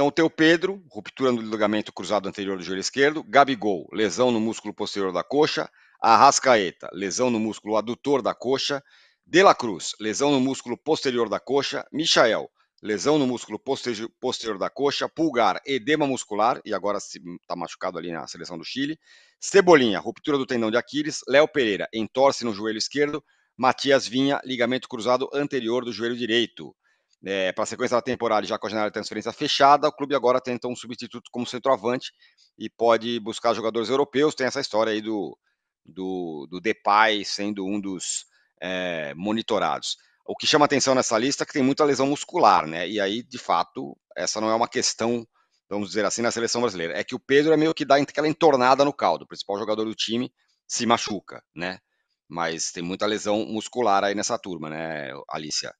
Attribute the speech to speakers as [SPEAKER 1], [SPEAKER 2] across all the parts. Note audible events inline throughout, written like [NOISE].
[SPEAKER 1] Então, o teu Pedro, ruptura no ligamento cruzado anterior do joelho esquerdo. Gabigol, lesão no músculo posterior da coxa. Arrascaeta, lesão no músculo adutor da coxa. De La Cruz, lesão no músculo posterior da coxa. Michael, lesão no músculo posterior da coxa. Pulgar, edema muscular, e agora está machucado ali na seleção do Chile. Cebolinha, ruptura do tendão de Aquiles. Léo Pereira, entorse no joelho esquerdo. Matias Vinha, ligamento cruzado anterior do joelho direito. É, eh, para a sequência da temporada, já com a janela de transferência fechada, o clube agora tem então um substituto como centroavante e pode buscar jogadores europeus. Tem essa história aí do, do, do Depay sendo um dos é, monitorados. O que chama atenção nessa lista é que tem muita lesão muscular, né? E aí, de fato, essa não é uma questão, vamos dizer assim, na seleção brasileira. É que o Pedro é meio que dá aquela entornada no caldo. O principal jogador do time se machuca, né? Mas tem muita lesão muscular aí nessa turma, né, Alicia?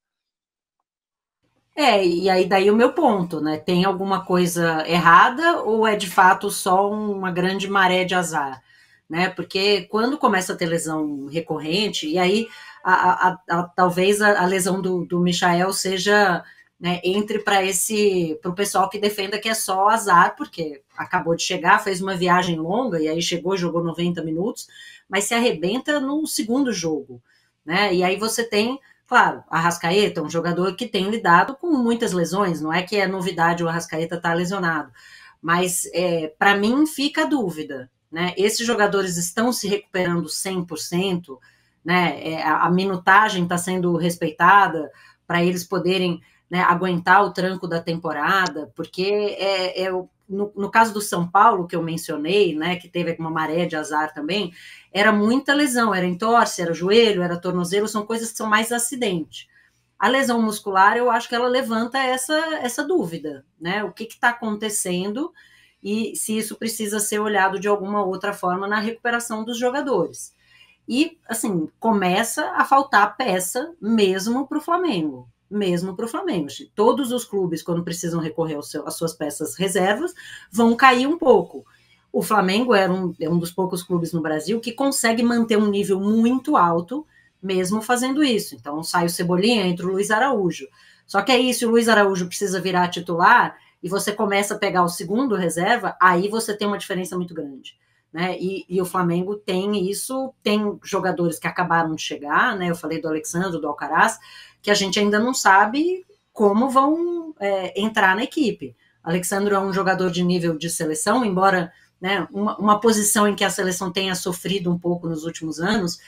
[SPEAKER 2] É, e aí daí o meu ponto, né? Tem alguma coisa errada ou é de fato só uma grande maré de azar? Né? Porque quando começa a ter lesão recorrente, e aí a, a, a, talvez a, lesão do, do Michael seja né, entre para esse para o pessoal que defenda que é só azar, porque acabou de chegar, fez uma viagem longa e aí chegou, jogou 90 minutos, mas se arrebenta no segundo jogo, né? E aí você tem Claro, Arrascaeta é um jogador que tem lidado com muitas lesões, não é que é novidade o Arrascaeta estar tá lesionado, mas é, para mim fica a dúvida. Né? Esses jogadores estão se recuperando 100%, né? É, a, minutagem está sendo respeitada para eles poderem né, aguentar o tranco da temporada, porque é, é, no, no, caso do São Paulo, que eu mencionei, né, que teve uma maré de azar também, era muita lesão, era entorse, era joelho, era tornozelo, são coisas que são mais acidente. A lesão muscular, eu acho que ela levanta essa, essa dúvida, né? O que está acontecendo e se isso precisa ser olhado de alguma outra forma na recuperação dos jogadores. E, assim, começa a faltar peça mesmo para o Flamengo mesmo para o Flamengo. Todos os clubes, quando precisam recorrer às suas peças reservas, vão cair um pouco. O Flamengo é um, é um dos poucos clubes no Brasil que consegue manter um nível muito alto, mesmo fazendo isso. Então sai o Cebolinha, entra o Luiz Araújo. Só que aí se o Luiz Araújo precisa virar titular e você começa a pegar o segundo reserva, aí você tem uma diferença muito grande. Né? E, e, o Flamengo tem isso, tem jogadores que acabaram de chegar, né? Eu falei do Alexandre, do Alcaraz, que a gente ainda não sabe como vão é, entrar na equipe. Alexandre é um jogador de nível de seleção, embora né, uma, uma posição em que a seleção tenha sofrido um pouco nos últimos anos,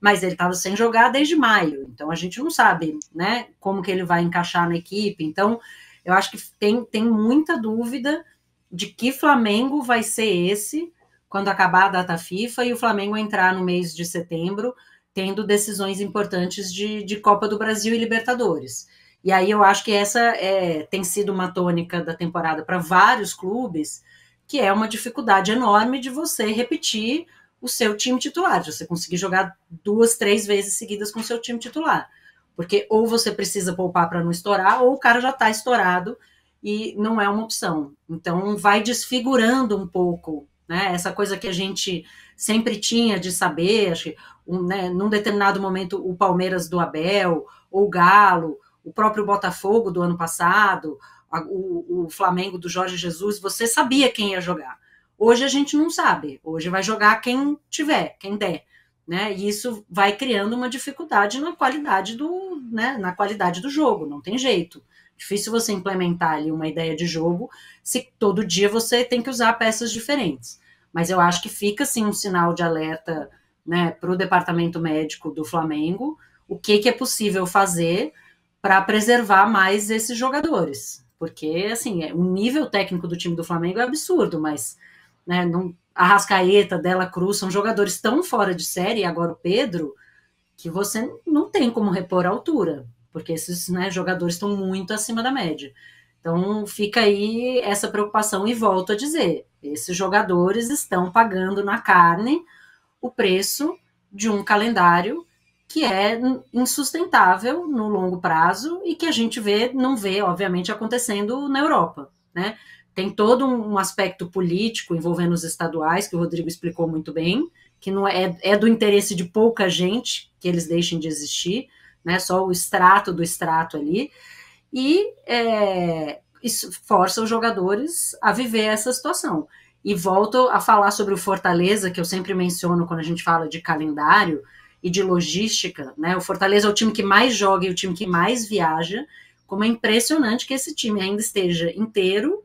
[SPEAKER 2] mas ele estava sem jogar desde maio, então a gente não sabe né, como que ele vai encaixar na equipe. Então, eu acho que tem, tem muita dúvida de que Flamengo vai ser esse quando acabar a data FIFA e o Flamengo entrar no mês de setembro tendo decisões importantes de, de Copa do Brasil e Libertadores. E aí eu acho que essa é, tem sido uma tônica da temporada para vários clubes, que é uma dificuldade enorme de você repetir o seu time titular, de você conseguir jogar duas, três vezes seguidas com o seu time titular. Porque ou você precisa poupar para não estourar, ou o cara já está estourado e não é uma opção. Então vai desfigurando um pouco né? Essa coisa que a gente sempre tinha de saber, acho que, um, né, num determinado momento o Palmeiras do Abel, ou o Galo, o próprio Botafogo do ano passado, a, o, o Flamengo do Jorge Jesus, você sabia quem ia jogar. Hoje a gente não sabe. Hoje vai jogar quem tiver, quem der. Né? E isso vai criando uma dificuldade na qualidade do, né, na qualidade do jogo, não tem jeito. Difícil você implementar ali uma ideia de jogo se todo dia você tem que usar peças diferentes. Mas eu acho que fica sim um sinal de alerta né, para o departamento médico do Flamengo o que, que é possível fazer para preservar mais esses jogadores. Porque, assim, é, o nível técnico do time do Flamengo é absurdo, mas né, não, a Rascaeta, Dela Cruz, são jogadores tão fora de série, agora o Pedro, que você não tem como repor a altura porque esses né, jogadores estão muito acima da média. Então fica aí essa preocupação e volto a dizer, esses jogadores estão pagando na carne o preço de um calendário que é insustentável no longo prazo e que a gente vê, não vê, obviamente, acontecendo na Europa, né? Tem todo um aspecto político envolvendo os estaduais, que o Rodrigo explicou muito bem, que não é, é do interesse de pouca gente que eles deixem de existir, né? Só o extrato do extrato ali. E é, força os jogadores a viver essa situação. E volto a falar sobre o Fortaleza, que eu sempre menciono quando a gente fala de calendário e de logística, né? O Fortaleza é o time que mais joga e o time que mais viaja. Como é impressionante que esse time ainda esteja inteiro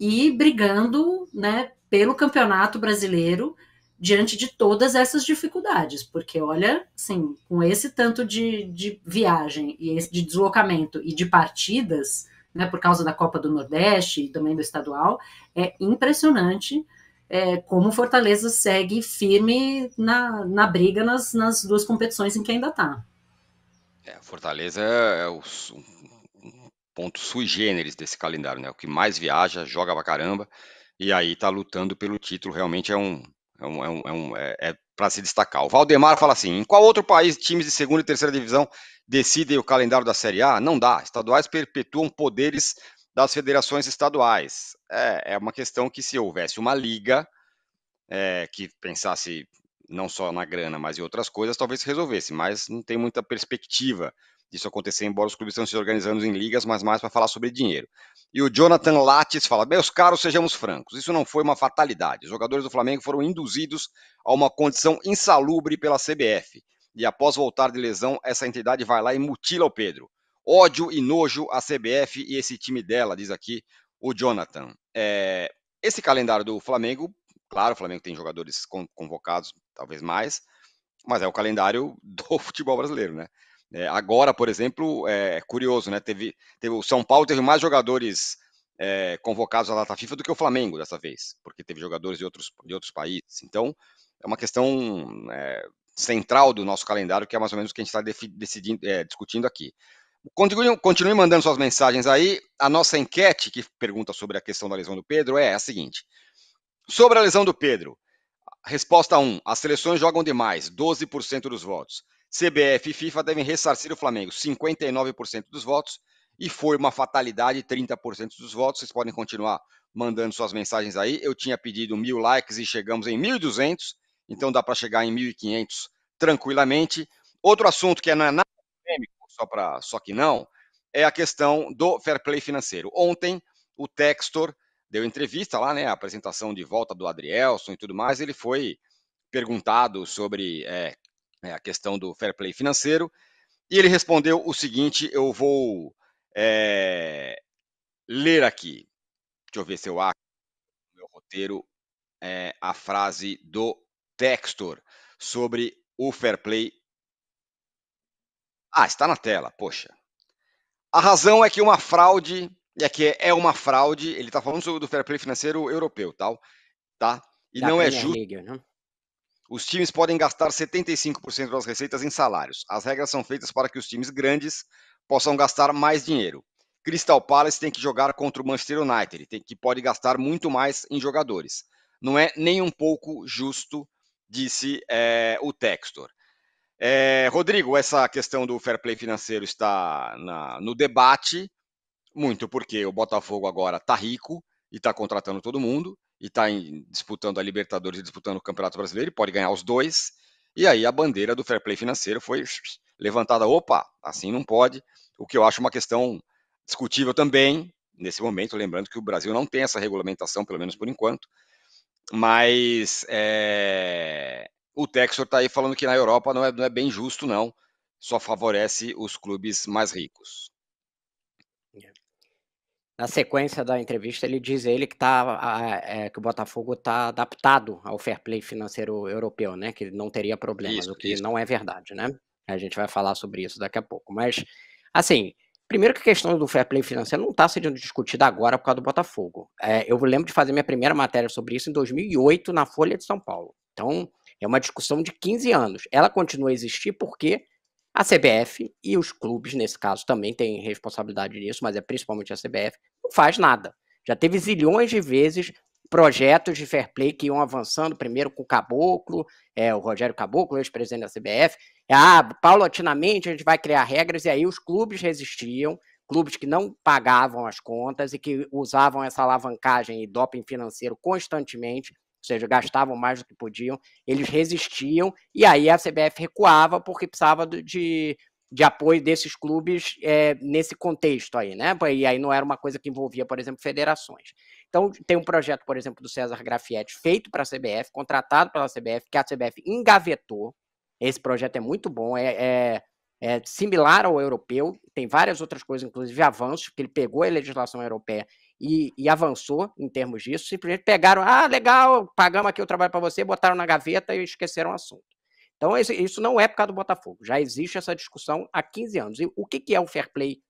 [SPEAKER 2] e brigando, né, pelo Campeonato Brasileiro diante de todas essas dificuldades, porque olha, assim, com esse tanto de, de viagem e esse de deslocamento e de partidas, né, por causa da Copa do Nordeste e também do estadual, é impressionante é, como Fortaleza segue firme na, na briga nas, nas duas competições em que ainda está.
[SPEAKER 1] É, Fortaleza é o, um ponto sui generis desse calendário, né? O que mais viaja, joga pra caramba, e aí tá lutando pelo título, realmente é um, é, é, um, é, um, é, é para se destacar. O Valdemar fala assim: em qual outro país times de segunda e terceira divisão decidem o calendário da Série A? Não dá. Estaduais perpetuam poderes das federações estaduais. É, é uma questão que, se houvesse uma liga é, que pensasse não só na grana, mas em outras coisas, talvez resolvesse, mas não tem muita perspectiva disso acontecer, embora os clubes estejam se organizando em ligas, mas mais para falar sobre dinheiro. E o Jonathan Lattes fala: Meus caros, sejamos francos, isso não foi uma fatalidade. Os jogadores do Flamengo foram induzidos a uma condição insalubre pela CBF. E após voltar de lesão, essa entidade vai lá e mutila o Pedro. Ódio e nojo à CBF e esse time dela, diz aqui o Jonathan. É, esse calendário do Flamengo, claro, o Flamengo tem jogadores convocados, talvez mais, mas é o calendário [LAUGHS] do futebol brasileiro, né? É, agora, por exemplo, é curioso, né? Teve, teve, o São Paulo teve mais jogadores é, convocados à data FIFA do que o Flamengo dessa vez, porque teve jogadores de outros, de outros países. Então, é uma questão é, central do nosso calendário, que é mais ou menos o que a gente está decidindo, é, discutindo aqui. Continue, continue mandando suas mensagens aí. A nossa enquete que pergunta sobre a questão da lesão do Pedro é a seguinte: sobre a lesão do Pedro, resposta 1: as seleções jogam demais, 12% dos votos. CBF e FIFA devem ressarcir o Flamengo 59% dos votos e foi uma fatalidade 30% dos votos. Vocês podem continuar mandando suas mensagens aí. Eu tinha pedido mil likes e chegamos em 1.200, então dá para chegar em 1.500 tranquilamente. Outro assunto que não é nada polêmico, só, pra, só que não, é a questão do fair play financeiro. Ontem, o Textor deu entrevista lá, né? A apresentação de volta do Adrielson e tudo mais. Ele foi perguntado sobre é, né, a questão do fair play financeiro, e ele respondeu o seguinte: eu vou é, ler aqui, deixa eu ver se eu acho meu roteiro, é, a frase do Textor sobre o fair play. Ah, está na tela, poxa. A razão é que uma fraude, é e aqui é uma fraude, ele está falando sobre o fair play financeiro europeu, tal, tá? E da não é justo. Liga, não? Né? Os times podem gastar 75% das receitas em salários. As regras são feitas para que os times grandes possam gastar mais dinheiro. Crystal Palace tem que jogar contra o Manchester United, tem que pode gastar muito mais em jogadores. Não é nem um pouco justo, disse é, o Textor. É, Rodrigo, essa questão do fair play financeiro está na, no debate, muito porque o Botafogo agora está rico e está contratando todo mundo e está disputando a Libertadores e disputando o Campeonato Brasileiro, e pode ganhar os dois. E aí a bandeira do fair play financeiro foi levantada. Opa, assim não pode. O que eu acho uma questão discutível também, nesse momento, lembrando que o Brasil não tem essa regulamentação, pelo menos por enquanto. Mas é, o Texor está aí falando que na Europa não é, não é bem justo, não. Só favorece os clubes mais ricos
[SPEAKER 3] na sequência da entrevista, ele diz ele que, tá, é, que o Botafogo está adaptado ao fair play financeiro europeu, né? Que não teria problemas, isso, o que isso. não é verdade, né? A gente vai falar sobre isso daqui a pouco. Mas, assim, primeiro que a questão do fair play financeiro não está sendo discutida agora por causa do Botafogo. É, eu lembro de fazer minha primeira matéria sobre isso em 2008 na Folha de São Paulo. Então, é uma discussão de 15 anos. Ela continua a existir porque a CBF e os clubes, nesse caso, também têm responsabilidade nisso, mas é principalmente a CBF, não faz nada. Já teve zilhões de vezes projetos de fair play que iam avançando, primeiro com o Caboclo, é, o Rogério Caboclo, ex-presidente da CBF. É, ah, paulatinamente a gente vai criar regras, e aí os clubes resistiam, clubes que não pagavam as contas e que usavam essa alavancagem e doping financeiro constantemente ou seja, gastavam mais do que podiam, eles resistiam e aí a CBF recuava porque precisava de, de apoio desses clubes é, nesse contexto aí, né? E aí não era uma coisa que envolvia, por exemplo, federações. Então, tem um projeto, por exemplo, do César Grafietti, feito para a CBF, contratado pela CBF, que a CBF engavetou. Esse projeto é muito bom, é, é é similar ao europeu, tem várias outras coisas, inclusive avanços, que ele pegou a legislação europeia e, e avançou em termos disso. Simplesmente pegaram, ah, legal, pagamos aqui o trabalho para você, botaram na gaveta e esqueceram o assunto. Então, isso não é por causa do Botafogo. Já existe essa discussão há 15 anos. E o que é o fair play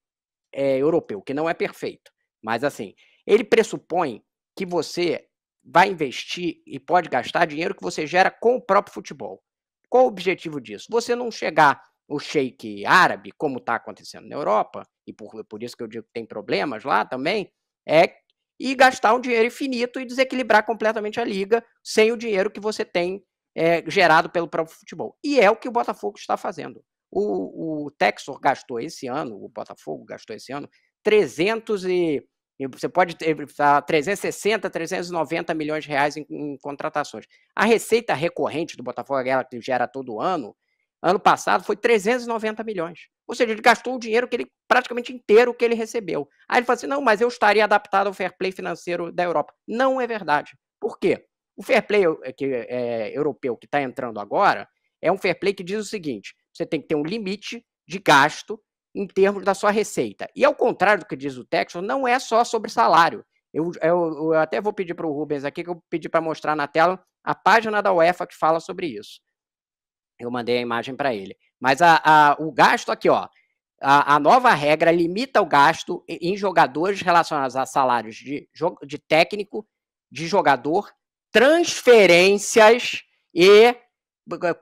[SPEAKER 3] é, europeu? Que não é perfeito. Mas, assim, ele pressupõe que você vai investir e pode gastar dinheiro que você gera com o próprio futebol. Qual o objetivo disso? Você não chegar o shake árabe, como está acontecendo na Europa, e por, por isso que eu digo que tem problemas lá também, é e gastar um dinheiro infinito e desequilibrar completamente a liga sem o dinheiro que você tem é, gerado pelo próprio futebol. E é o que o Botafogo está fazendo. O, o Texor gastou esse ano, o Botafogo gastou esse ano 300 e você pode ter 360, tá, 390 milhões de reais em, em contratações. A receita recorrente do Botafogo, é aquela que gera todo ano, ano passado foi 390 milhões. Ou seja, ele gastou o dinheiro que ele praticamente inteiro que ele recebeu. Aí ele fala assim: não, mas eu estaria adaptado ao fair play financeiro da Europa. Não é verdade. Por quê? O fair play é que, é, europeu que está entrando agora é um fair play que diz o seguinte: você tem que ter um limite de gasto em termos da sua receita. E ao contrário do que diz o texto, não é só sobre salário. Eu, eu, eu até vou pedir para o Rubens aqui, que eu pedi para mostrar na tela a página da UEFA que fala sobre isso. Eu mandei a imagem para ele. Mas a, a, o gasto aqui, ó. A, a, nova regra limita o gasto em jogadores relacionados a salários de, de técnico, de jogador, transferências e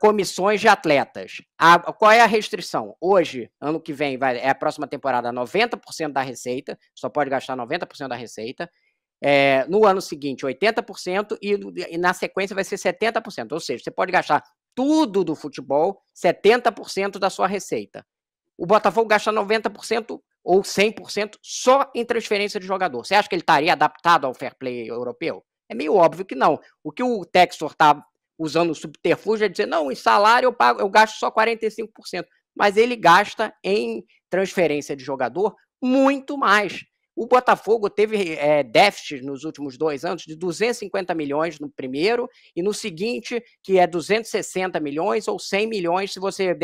[SPEAKER 3] comissões de atletas. A, qual é a restrição? Hoje, ano que vem, vai, é a próxima temporada, 90% da receita, só pode gastar 90% da receita. É, no ano seguinte, 80%, e, e na sequência vai ser 70%. Ou seja, você pode gastar tudo do futebol, 70% da sua receita. O Botafogo gasta 90% ou 100% só em transferência de jogador. Você acha que ele estaria adaptado ao fair play europeu? É meio óbvio que não. O que o Textor está usando o subterfúgio é dizer, não, em salário eu, pago, eu gasto só 45%. Mas ele gasta em transferência de jogador muito mais. O Botafogo teve é, déficit nos últimos dois anos de 250 milhões no primeiro e no seguinte, que é 260 milhões ou 100 milhões, se você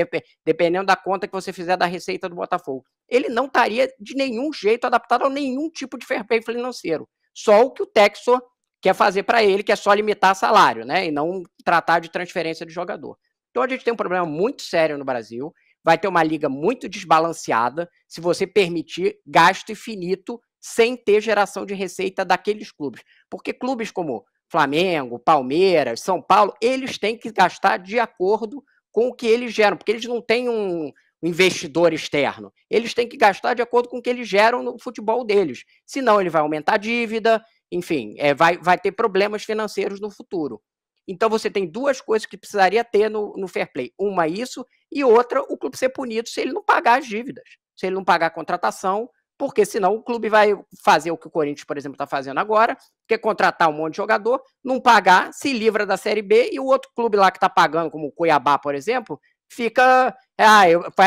[SPEAKER 3] dependendo da conta que você fizer da receita do Botafogo. Ele não estaria de nenhum jeito adaptado a nenhum tipo de fair play financeiro. Só o que o Texor quer fazer para ele, que é só limitar salário, né? E não tratar de transferência de jogador. Então a gente tem um problema muito sério no Brasil vai ter uma liga muito desbalanceada se você permitir gasto infinito sem ter geração de receita daqueles clubes. Porque clubes como Flamengo, Palmeiras, São Paulo, eles têm que gastar de acordo com o que eles geram, porque eles não têm um investidor externo. Eles têm que gastar de acordo com o que eles geram no futebol deles. Senão ele vai aumentar a dívida, enfim, é, vai, vai ter problemas financeiros no futuro. Então você tem duas coisas que precisaria ter no, no fair play. Uma é isso e outra o clube ser punido se ele não pagar as dívidas, se ele não pagar a contratação, porque senão o clube vai fazer o que o Corinthians, por exemplo, está fazendo agora, que é contratar um monte de jogador, não pagar, se livra da Série B e o outro clube lá que está pagando, como o Cuiabá, por exemplo, fica é,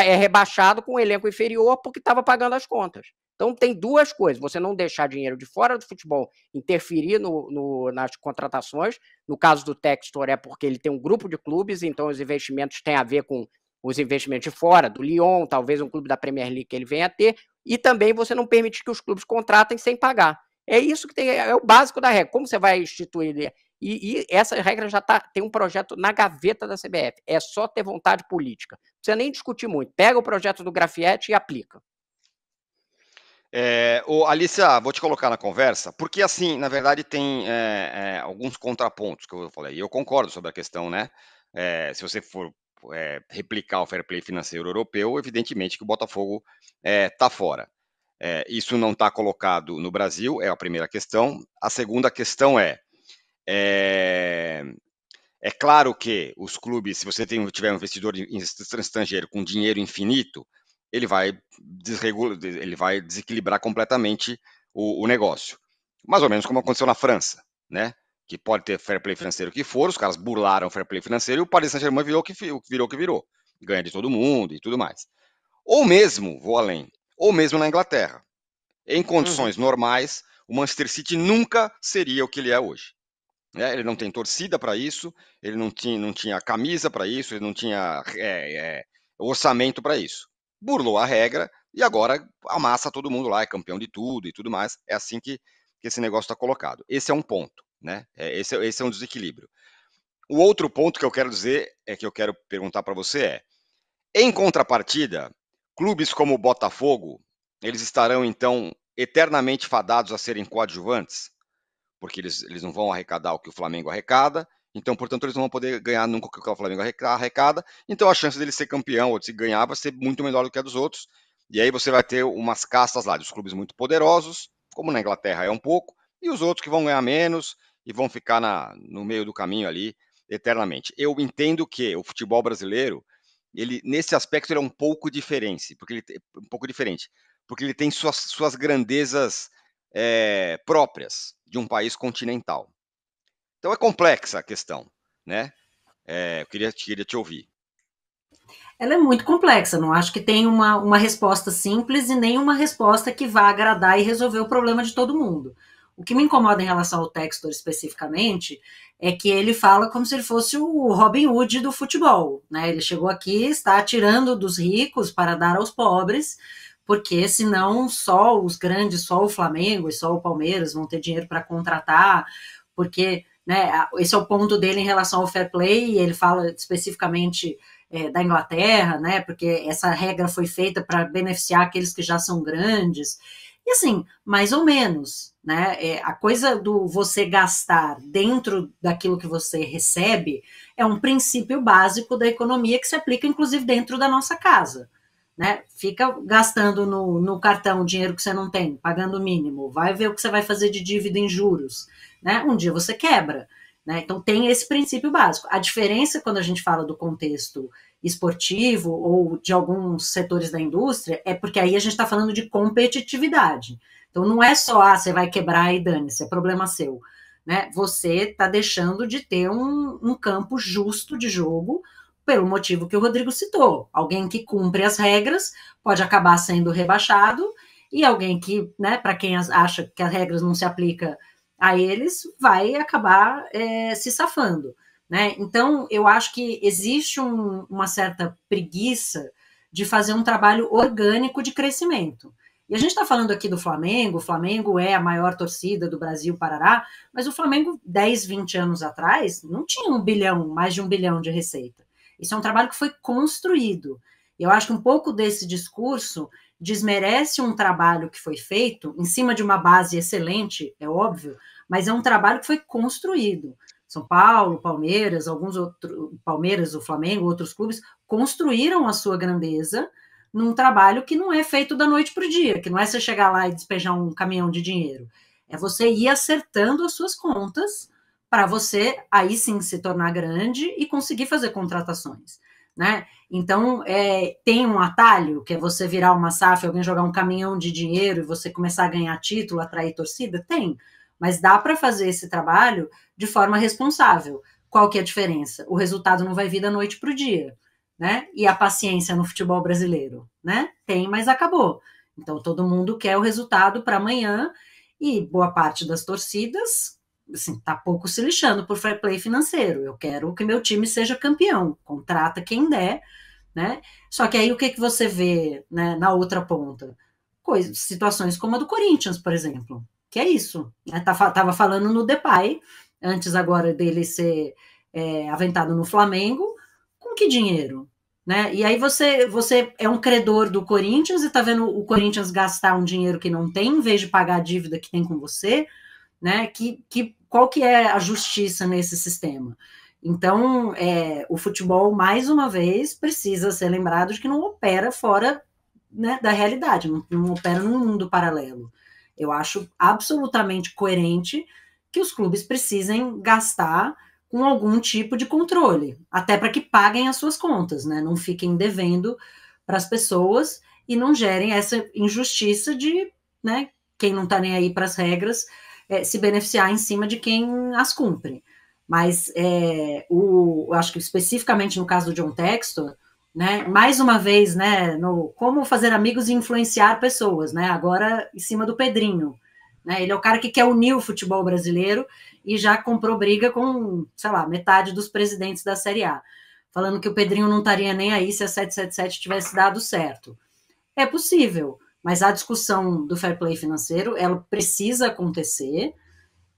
[SPEAKER 3] é rebaixado com um elenco inferior porque estava pagando as contas. Então tem duas coisas: você não deixar dinheiro de fora do futebol interferir no, no, nas contratações. No caso do Textor é porque ele tem um grupo de clubes, então os investimentos têm a ver com os investimentos de fora, do Lyon, talvez um clube da Premier League que ele venha a ter, e também você não permite que os clubes contratem sem pagar. É isso que tem, é, é o básico da regra. Como você vai instituir? E, e essa regra já tá, tem um projeto na gaveta da CBF. É só ter vontade política. Não precisa nem discutir muito. Pega o projeto do Grafietti e aplica.
[SPEAKER 1] É, Alicia, vou te colocar na conversa, porque assim, na verdade, tem é, é, alguns contrapontos que eu falei. E eu concordo sobre a questão, né? É, se você for é, replicar o fair play financeiro europeu, evidentemente que o Botafogo está é, fora. É, isso não está colocado no Brasil, é a primeira questão. A segunda questão é, é. claro que os clubes, se você tem, tiver um investidor estrangeiro com dinheiro infinito, ele vai desregula, ele vai desequilibrar completamente o, o, negócio. Mais ou menos como aconteceu na França, né? Que pode ter fair play financeiro que for, os caras burlaram o fair play financeiro e o Paris Saint-Germain virou que virou que virou, ganha de todo mundo e tudo mais. Ou mesmo, vou além, ou mesmo na Inglaterra. Em condições uhum. normais, o Manchester City nunca seria o que ele é hoje. É, ele não tem torcida para isso, ele não tinha, não tinha camisa para isso, ele não tinha é, é, orçamento para isso burlou a regra e agora amassa todo mundo lá, é campeão de tudo e tudo mais. É assim que, que esse negócio está colocado. Esse é um ponto, né? É, esse, é, esse é um desequilíbrio. O outro ponto que eu quero dizer, é que eu quero perguntar para você é, em contrapartida, clubes como o Botafogo, eles estarão então eternamente fadados a serem coadjuvantes, porque eles, eles não vão arrecadar o que o Flamengo arrecada, então, portanto, eles não vão poder ganhar nunca o que o Flamengo arrecada. Então, a chance dele ser campeão ou de se ganhar vai ser muito melhor do que a dos outros. E aí você vai ter umas castas lá dos clubes muito poderosos, como na Inglaterra é um pouco, e os outros que vão ganhar menos e vão ficar na, no meio do caminho ali eternamente. Eu entendo que o futebol brasileiro, ele nesse aspecto ele é um pouco diferente, porque ele um pouco diferente, porque ele tem suas, suas grandezas é, próprias de um país continental. Então é complexa a questão, né? É, eu queria, queria te ouvir.
[SPEAKER 2] Ela é muito complexa, não acho que tem uma, uma resposta simples e nem uma resposta que vá agradar e resolver o problema de todo mundo. O que me incomoda em relação ao Textor especificamente é que ele fala como se ele fosse o Robin Hood do futebol. Né? Ele chegou aqui, está tirando dos ricos para dar aos pobres, porque senão só os grandes, só o Flamengo e só o Palmeiras vão ter dinheiro para contratar, porque né? Esse é o ponto dele em relação ao fair play, ele fala especificamente é, da Inglaterra, né? Porque essa regra foi feita para beneficiar aqueles que já são grandes. E assim, mais ou menos, né? É, a coisa do você gastar dentro daquilo que você recebe é um princípio básico da economia que se aplica, inclusive, dentro da nossa casa né? Fica gastando no, no cartão dinheiro que você não tem, pagando o mínimo, vai ver o que você vai fazer de dívida em juros, né? Um dia você quebra, né? Então tem esse princípio básico. A diferença quando a gente fala do contexto esportivo ou de alguns setores da indústria é porque aí a gente está falando de competitividade. Então não é só ah, você vai quebrar e dane-se, é problema seu. Né? Você está deixando de ter um, um campo justo de jogo pelo motivo que o Rodrigo citou. Alguém que cumpre as regras pode acabar sendo rebaixado e alguém que, né, para quem acha que as regras não se aplicam a eles, vai acabar é, se safando. Né? Então, eu acho que existe um, uma certa preguiça de fazer um trabalho orgânico de crescimento. E a gente está falando aqui do Flamengo, o Flamengo é a maior torcida do Brasil Parará, mas o Flamengo, 10, 20 anos atrás, não tinha um bilhão, mais de um bilhão de receita. Isso é um trabalho que foi construído. Eu acho que um pouco desse discurso desmerece um trabalho que foi feito em cima de uma base excelente, é óbvio, mas é um trabalho que foi construído. São Paulo, Palmeiras, alguns outros, Palmeiras, o Flamengo, outros clubes construíram a sua grandeza num trabalho que não é feito da noite para o dia, que não é você chegar lá e despejar um caminhão de dinheiro. É você ir acertando as suas contas para você aí sim se tornar grande e conseguir fazer contratações. Né? Então, é, tem um atalho, que é você virar uma SAF, alguém jogar um caminhão de dinheiro e você começar a ganhar título, atrair torcida? Tem, mas dá para fazer esse trabalho de forma responsável. Qual que é a diferença? O resultado não vai vir da noite para o dia, né? E a paciência no futebol brasileiro, né? Tem, mas acabou. Então, todo mundo quer o resultado para amanhã e boa parte das torcidas assim, tá pouco se lixando por fair play financeiro. Eu quero que meu time seja campeão, contrata quem der, né? Só que aí o que, que você vê né, na outra ponta? coisas situações como a do Corinthians, por exemplo, que é isso. Né? Tá tava falando no Depay, antes agora dele ser é, aventado no Flamengo, com que dinheiro? Né? E aí você, você é um credor do Corinthians e está vendo o Corinthians gastar um dinheiro que não tem, em vez de pagar a dívida que tem com você, né? Que, que qual que é a justiça nesse sistema? Então, é, o futebol, mais uma vez, precisa ser lembrado de que não opera fora né, da realidade, não, não opera num mundo paralelo. Eu acho absolutamente coerente que os clubes precisem gastar com algum tipo de controle, até para que paguem as suas contas, né? Não fiquem devendo para as pessoas e não gerem essa injustiça de, né, quem não está nem aí para as regras é, se beneficiar em cima de quem as cumpre. Mas é, o, acho que especificamente no caso do John Textor, né, mais uma vez, né, no como fazer amigos e influenciar pessoas, né, agora em cima do Pedrinho. Né, ele é o cara que quer unir o futebol brasileiro e já comprou briga com, sei lá, metade dos presidentes da Série A, falando que o Pedrinho não estaria nem aí se a 777 tivesse dado certo. É possível, mas a discussão do fair play financeiro, ela precisa acontecer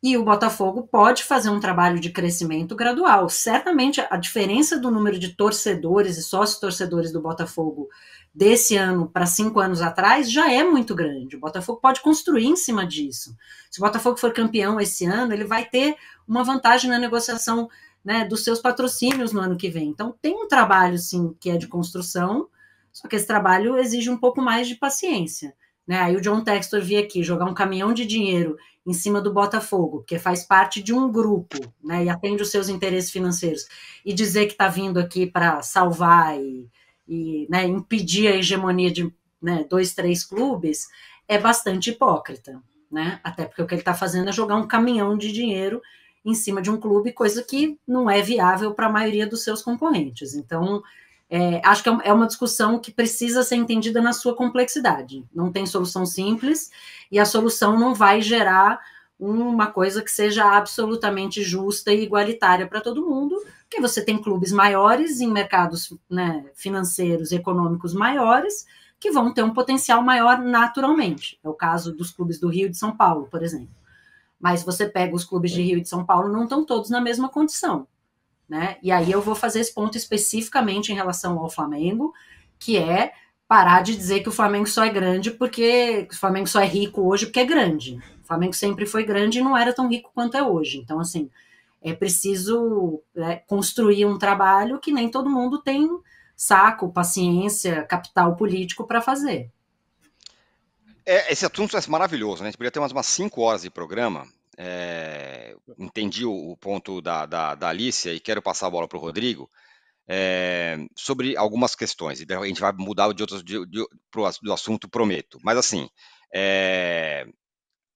[SPEAKER 2] e o Botafogo pode fazer um trabalho de crescimento gradual. Certamente a diferença do número de torcedores e sócios torcedores do Botafogo desse ano para cinco anos atrás já é muito grande. O Botafogo pode construir em cima disso. Se o Botafogo for campeão esse ano, ele vai ter uma vantagem na negociação né, dos seus patrocínios no ano que vem. Então tem um trabalho sim que é de construção só que esse trabalho exige um pouco mais de paciência. Né? Aí o John Textor via aqui jogar um caminhão de dinheiro em cima do Botafogo, porque faz parte de um grupo né? e atende os seus interesses financeiros, e dizer que está vindo aqui para salvar e, e né, impedir a hegemonia de né, dois, três clubes, é bastante hipócrita. Né? Até porque o que ele está fazendo é jogar um caminhão de dinheiro em cima de um clube, coisa que não é viável para a maioria dos seus concorrentes. Então, é, acho que é, é uma discussão que precisa ser entendida na sua complexidade. Não tem solução simples e a solução não vai gerar uma coisa que seja absolutamente justa e igualitária para todo mundo, porque você tem clubes maiores em mercados né, financeiros e econômicos maiores que vão ter um potencial maior naturalmente. É o caso dos clubes do Rio e de São Paulo, por exemplo. Mas você pega os clubes de Rio e de São Paulo, não estão todos na mesma condição né? E aí eu vou fazer esse ponto especificamente em relação ao Flamengo, que é parar de dizer que o Flamengo só é grande porque o Flamengo só é rico hoje porque é grande. O Flamengo sempre foi grande e não era tão rico quanto é hoje. Então, assim, é preciso né, construir um trabalho que nem todo mundo tem saco, paciência, capital político para fazer.
[SPEAKER 1] É, esse assunto é maravilhoso, né? A gente podia ter umas, umas cinco horas de programa é, entendi o ponto da, da, da, Alicia e quero passar a bola para o Rodrigo é, sobre algumas questões. A gente vai mudar de outros de, de, pro, do assunto, prometo. Mas assim, é,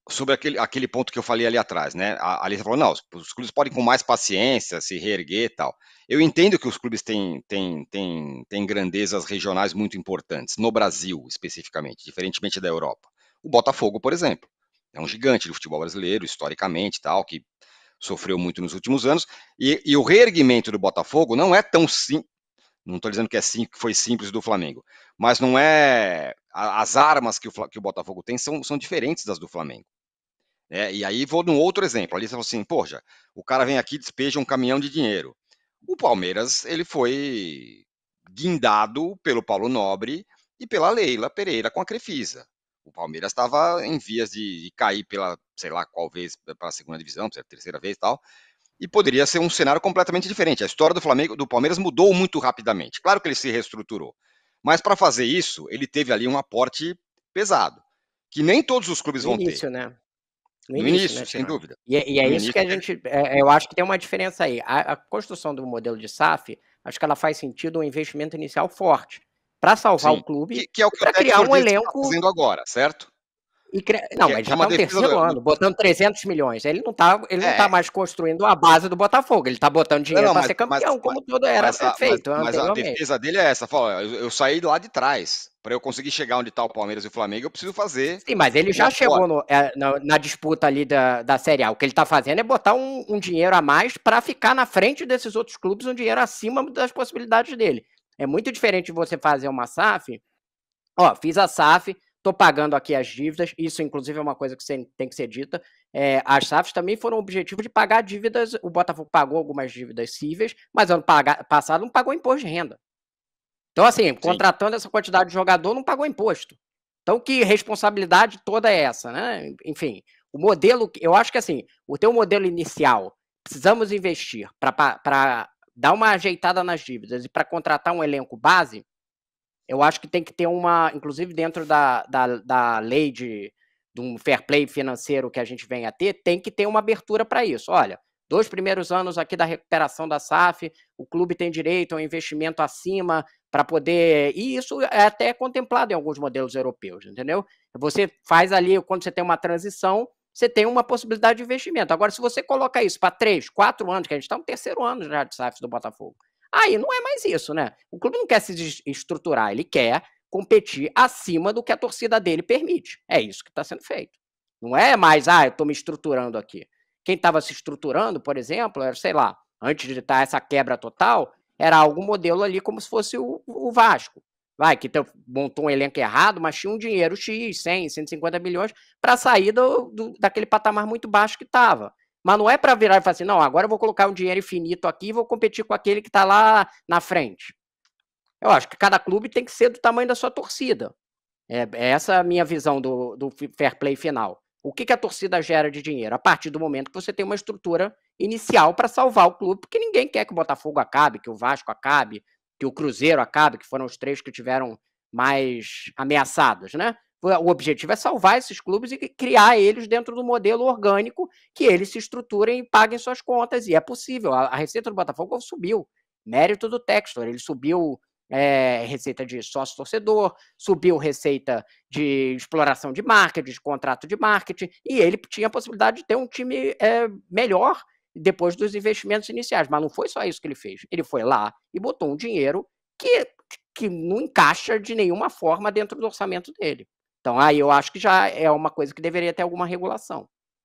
[SPEAKER 1] sobre aquele, aquele ponto que eu falei ali atrás, né? A, a Alicia falou: não, os clubes podem com mais paciência se reerguer e tal. Eu entendo que os clubes têm, têm, têm, têm grandezas regionais muito importantes, no Brasil especificamente, diferentemente da Europa. O Botafogo, por exemplo é um gigante do futebol brasileiro, historicamente tal, que sofreu muito nos últimos anos. E, e o reerguimento do Botafogo não é tão simples. Não estou dizendo que é sim, que foi simples do Flamengo, mas não é. As armas que o, que o Botafogo tem são, são diferentes das do Flamengo. É, e aí vou num outro exemplo. Ali você falou assim, poxa, o cara vem aqui despeja um caminhão de dinheiro. O Palmeiras, ele foi guindado pelo Paulo Nobre e pela Leila Pereira com a Crefisa o Palmeiras estava em vias de, de, cair pela, sei lá, qual vez eh, para a segunda divisão, terceira vez e tal. E poderia ser um cenário completamente diferente. A história do Flamengo, do Palmeiras mudou muito rapidamente. Claro que ele se reestruturou, mas para fazer isso, ele teve ali um aporte pesado, que nem todos os clubes no vão início, ter. Né? No, no início, né, início né, sem dúvida. E, é, e é no isso início, que a
[SPEAKER 3] gente, é, eu acho que tem uma diferença aí. A, a construção do modelo de SAF, acho que ela faz sentido um investimento inicial forte para salvar Sim. o clube, que, que é o que para criar um tá elenco. Tá fazendo
[SPEAKER 1] agora, certo?
[SPEAKER 3] E Não, que, é mas já está no terceiro do... ano, botando 300 milhões. Ele não está tá é. tá mais construindo a base do Botafogo, ele está botando dinheiro para ser campeão,
[SPEAKER 1] mas, como tudo era mas, feito. Mas, mas a defesa dele é essa: fala, eu, eu saí lá de trás. Para eu conseguir chegar onde está o Palmeiras e o Flamengo, eu preciso fazer. Sim, mas ele já chegou
[SPEAKER 3] no, é, na, na, disputa ali da, da Série A. O que ele está fazendo é botar um, um dinheiro a mais para ficar na frente desses outros clubes, um dinheiro acima das possibilidades dele. É muito diferente você fazer uma SAF. Ó, fiz a SAF, estou pagando aqui as dívidas, isso inclusive é uma coisa que tem que ser dita. É, as SAFs também foram objetivo de pagar dívidas, o Botafogo pagou algumas dívidas cíveis, mas ano passado não pagou imposto de renda. Então, assim, contratando essa quantidade de jogador, não pagou imposto. Então, que responsabilidade toda é essa, né? Enfim, o modelo, eu acho que assim, o teu modelo inicial, precisamos investir para dar uma ajeitada nas dívidas e para contratar um elenco base, eu acho que tem que ter uma, inclusive dentro da, da, da lei de, de um fair play financeiro que a gente vem a ter, tem que ter uma abertura para isso. Olha, dois primeiros anos aqui da recuperação da SAF, o clube tem direito a um investimento acima para poder. E isso é até contemplado em alguns modelos europeus, entendeu? Você faz ali, quando você tem uma transição, você tem uma possibilidade de investimento. Agora, se você coloca isso para três, quatro anos, que a gente está no terceiro ano já de SAFs do Botafogo, aí não é mais isso, né? O clube não quer se estruturar, ele quer competir acima do que a torcida dele permite. É isso que está sendo feito. Não é mais, ah, eu estou me estruturando aqui. Quem estava se estruturando, por exemplo, era, sei lá, antes de estar tá essa quebra total, era algo modelo ali como se fosse o, o Vasco vai, que montou um elenco errado, mas tinha um dinheiro X, 100, 150 milhões, para sair do, do, daquele patamar muito baixo que estava. Mas não é para virar e falar assim, não, agora eu vou colocar um dinheiro infinito aqui e vou competir com aquele que está lá na frente. Eu acho que cada clube tem que ser do tamanho da sua torcida. É, é essa a minha visão do, do fair play final. O que, que, a torcida gera de dinheiro? A partir do momento que você tem uma estrutura inicial para salvar o clube, porque ninguém quer que o Botafogo acabe, que o Vasco acabe, que o Cruzeiro acabe, que foram os três que tiveram mais ameaçados, né? O objetivo é salvar esses clubes e criar eles dentro do modelo orgânico que eles se estruturem e paguem suas contas. E é possível. A, receita do Botafogo subiu. Mérito do Textor. Ele subiu é, receita de sócio-torcedor, subiu receita de exploração de marketing, de contrato de marketing. E ele tinha a possibilidade de ter um time é, melhor depois dos investimentos iniciais. Mas não foi só isso que ele fez. Ele foi lá e botou um dinheiro que, que não encaixa de nenhuma forma dentro do orçamento dele. Então, aí eu acho que já é uma coisa que deveria ter alguma regulação.